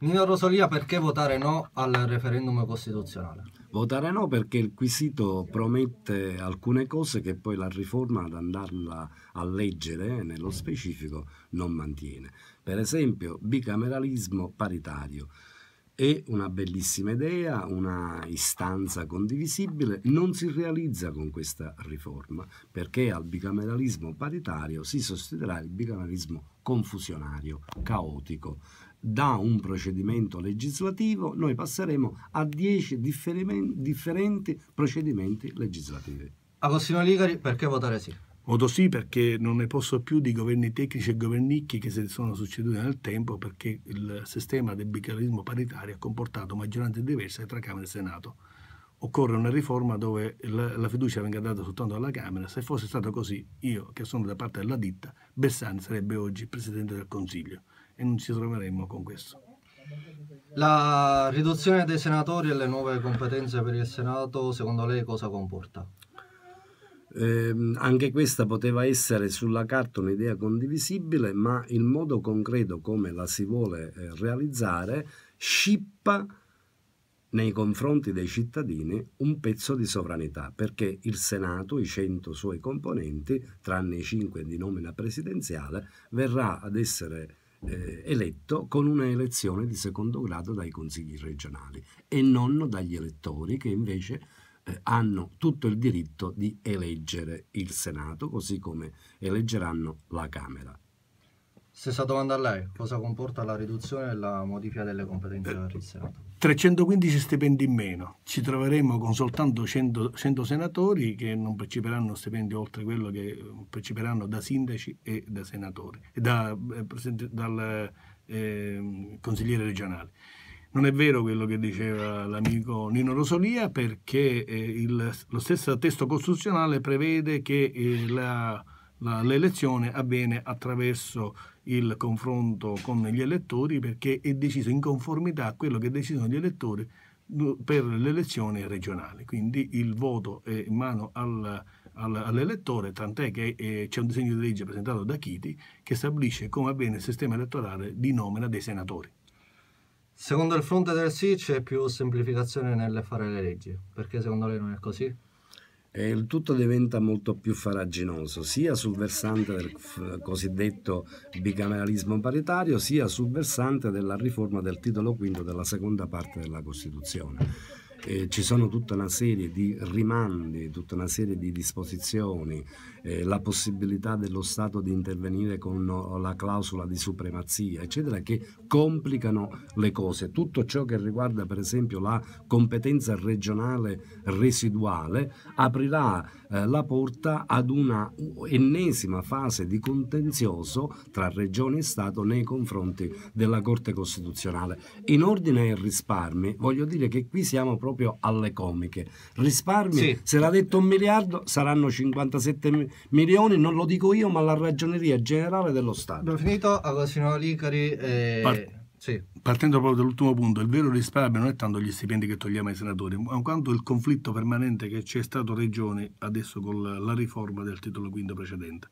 Nino Rosolia, perché votare no al referendum costituzionale? Votare no perché il quesito promette alcune cose che poi la riforma ad andarla a leggere eh, nello specifico non mantiene. Per esempio, bicameralismo paritario. È una bellissima idea, una istanza condivisibile, non si realizza con questa riforma perché al bicameralismo paritario si sostituirà il bicameralismo confusionario, caotico, da un procedimento legislativo noi passeremo a 10 differenti procedimenti legislativi. Agostino Ligari, perché votare sì? Voto sì perché non ne posso più di governi tecnici e governicchi che si sono succeduti nel tempo perché il sistema del bicameralismo paritario ha comportato maggioranze diverse tra Camera e Senato. Occorre una riforma dove la, la fiducia venga data soltanto alla Camera. Se fosse stato così, io che sono da parte della ditta, Bersani sarebbe oggi Presidente del Consiglio e non ci troveremmo con questo. La riduzione dei senatori e le nuove competenze per il Senato, secondo lei cosa comporta? Eh, anche questa poteva essere sulla carta un'idea condivisibile, ma il modo concreto come la si vuole eh, realizzare scippa nei confronti dei cittadini un pezzo di sovranità, perché il Senato, i 100 suoi componenti, tranne i 5 di nomina presidenziale, verrà ad essere eh, eletto con una elezione di secondo grado dai consigli regionali e non dagli elettori che invece eh, hanno tutto il diritto di eleggere il Senato così come eleggeranno la Camera. Stessa domanda a lei, cosa comporta la riduzione e la modifica delle competenze del eh, Senato? 315 stipendi in meno, ci troveremo con soltanto 100, 100 senatori che non percepiranno stipendi oltre quello che eh, percepiranno da sindaci e da senatori, da, eh, dal eh, consigliere regionale. Non è vero quello che diceva l'amico Nino Rosolia perché eh, il, lo stesso testo costituzionale prevede che eh, la l'elezione avviene attraverso il confronto con gli elettori perché è deciso in conformità a quello che decidono gli elettori eh, per l'elezione regionale. Quindi il voto è in mano al, al, all'elettore, tant'è che eh, c'è un disegno di legge presentato da Chiti che stabilisce come avviene il sistema elettorale di nomina dei senatori. Secondo il fronte del sì c'è più semplificazione nel fare le leggi, perché secondo lei non è così? e il tutto diventa molto più faraginoso, sia sul versante del cosiddetto bicameralismo paritario, sia sul versante della riforma del titolo V della seconda parte della Costituzione eh, ci sono tutta una serie di rimandi, tutta una serie di disposizioni, eh, la possibilità dello Stato di intervenire con eh, la clausola di supremazia, eccetera, che complicano le cose. Tutto ciò che riguarda per esempio la competenza regionale residuale aprirà eh, la porta ad una ennesima fase di contenzioso tra regione e Stato nei confronti della Corte Costituzionale. In ordine ai risparmi, voglio dire che qui siamo proprio proprio alle comiche. Risparmi, sì. se l'ha detto un miliardo, saranno 57 milioni, non lo dico io, ma la ragioneria generale dello Stato. Abbiamo finito, allora signora Licari... Eh... Part sì. Partendo proprio dall'ultimo punto, il vero risparmio non è tanto gli stipendi che togliamo ai senatori, ma quanto il conflitto permanente che c'è stato a Regioni adesso con la riforma del titolo quinto precedente.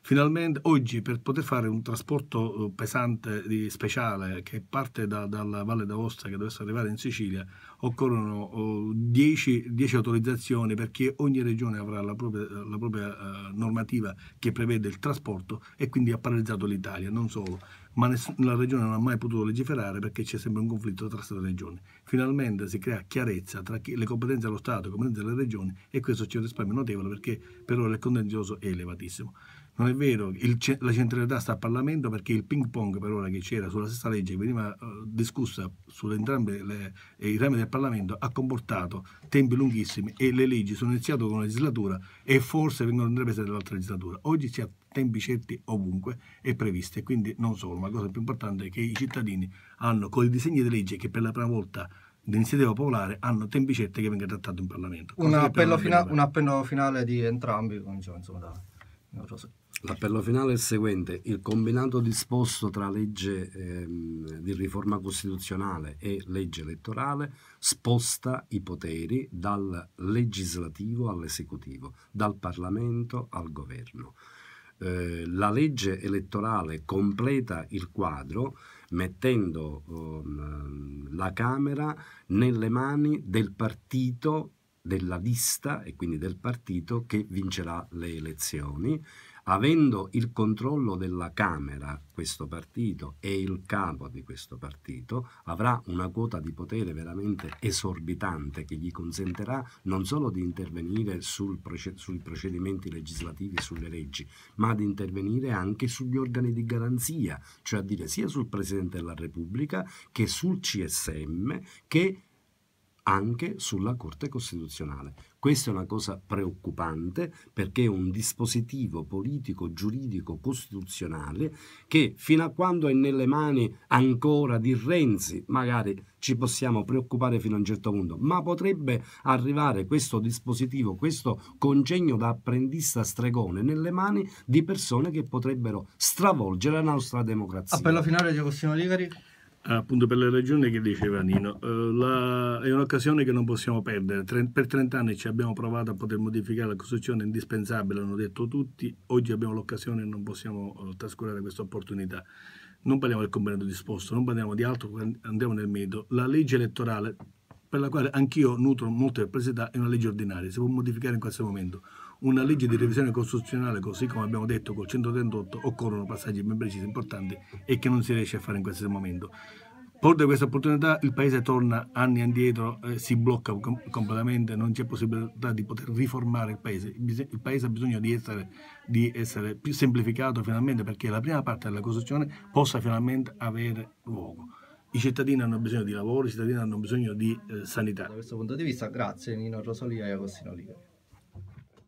Finalmente oggi per poter fare un trasporto eh, pesante di, speciale che parte da, dalla Valle d'Aosta che dovesse arrivare in Sicilia, occorrono 10 autorizzazioni perché ogni regione avrà la propria, la propria uh, normativa che prevede il trasporto e quindi ha paralizzato l'Italia, non solo, ma la regione non ha mai potuto legiferare perché c'è sempre un conflitto tra Stato e regioni. Finalmente si crea chiarezza tra le competenze dello Stato e le competenze delle regioni e questo ci risparmia notevole perché per ora il contenzioso è elevatissimo. Non è vero, il, la centralità sta al Parlamento perché il ping pong per ora che c'era sulla stessa legge che veniva uh, discussa su entrambi i rami del del Parlamento ha comportato tempi lunghissimi e le leggi sono iniziate con una legislatura e forse vengono riprese dall'altra legislatura. Oggi si ha tempi certi ovunque e previste, quindi non solo, ma la cosa più importante è che i cittadini hanno con i disegni di legge che per la prima volta d'iniziativa popolare hanno tempi certi che venga trattato in Parlamento. Un appello, fina- un appello, finale di entrambi, cominciamo insomma da... L'appello finale è il seguente, il combinato disposto tra legge ehm, di riforma costituzionale e legge elettorale sposta i poteri dal legislativo all'esecutivo, dal Parlamento al governo. Eh, la legge elettorale completa il quadro mettendo ehm, la Camera nelle mani del partito, della lista e quindi del partito che vincerà le elezioni avendo il controllo della Camera questo partito e il capo di questo partito, avrà una quota di potere veramente esorbitante che gli consentirà non solo di intervenire proce sui procedimenti legislativi e sulle leggi, ma di intervenire anche sugli organi di garanzia, cioè a dire sia sul Presidente della Repubblica che sul CSM che anche sulla Corte Costituzionale. Questa è una cosa preoccupante perché è un dispositivo politico, giuridico, costituzionale che fino a quando è nelle mani ancora di Renzi, magari ci possiamo preoccupare fino a un certo punto, ma potrebbe arrivare questo dispositivo, questo congegno da apprendista stregone nelle mani di persone che potrebbero stravolgere la nostra democrazia. Appello finale di Agostino Ligari. Eh, appunto per le ragioni che diceva Nino, eh, la, è un'occasione che non possiamo perdere. Tre, per 30 anni ci abbiamo provato a poter modificare la Costituzione, è indispensabile, hanno detto tutti, oggi abbiamo l'occasione e non possiamo eh, trascurare questa opportunità. Non parliamo del combinato disposto, non parliamo di altro, andiamo nel merito. La legge elettorale, per la quale anch'io nutro molte perplessità, è una legge ordinaria, si può modificare in questo momento una legge di revisione costituzionale, così come abbiamo detto col 138, occorrono passaggi ben precisi, e importanti e che non si riesce a fare in questo momento. Porta questa opportunità il paese torna anni indietro, eh, si blocca com- completamente, non c'è possibilità di poter riformare il paese. Il paese ha bisogno di essere, di essere più semplificato finalmente perché la prima parte della Costituzione possa finalmente avere luogo. I cittadini hanno bisogno di lavoro, i cittadini hanno bisogno di eh, sanità. Da questo punto di vista, grazie Nino Rosolia e Agostino Ligari.